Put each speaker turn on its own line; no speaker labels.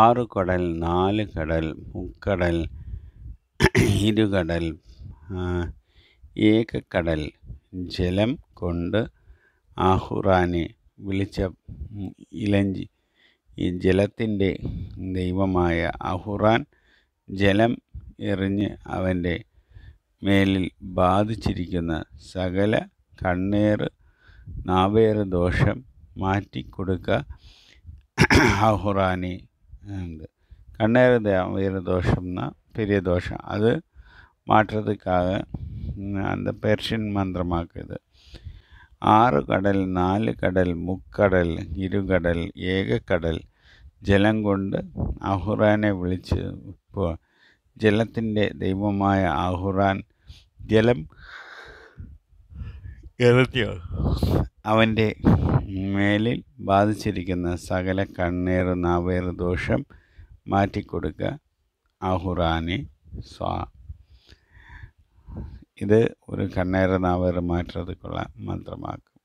ആറു കടൽ നാല് കടൽ മുക്കടൽ ഇരുകടൽ ഏകക്കടൽ ജലം കൊണ്ട് ആഹുറാനെ വിളിച്ച ഇലഞ്ചി ഈ ജലത്തിൻ്റെ ദൈവമായ അഹുറാൻ ജലം എറിഞ്ഞ് അവൻ്റെ മേലിൽ ബാധിച്ചിരിക്കുന്ന സകല കണ്ണേർ നാവേറ് ദോഷം മാറ്റിക്കൊടുക്ക അഹുറാനെ ഉണ്ട് கண்ணேறு தேவீர தோஷம்னா பெரிய தோஷம் அது மாற்றுறதுக்காக அந்த பெர்ஷியன் மந்திரமாக்குது ஆறு கடல் நாலு கடல் മുക്കടൽ ഇരുകടൽ ഏകക്കടൽ ജലം കൊണ്ട് അഹുറാനെ വിളിച്ച് ഇപ്പോൾ ജലത്തിൻ്റെ ദൈവമായ അഹുറാൻ ജലം ഇറത്തിയോ അവൻ്റെ മേലിൽ ബാധിച്ചിരിക്കുന്ന സകല കണ്ണീർ നാവേർ ദോഷം മാറ്റിക്കൊടുക്കുക അഹുറാനി സ്വാ ഇത് ഒരു കണ്ണേറ് നാവേർ മാറ്റത്തിക്കുള്ള
മന്ത്രമാക്കും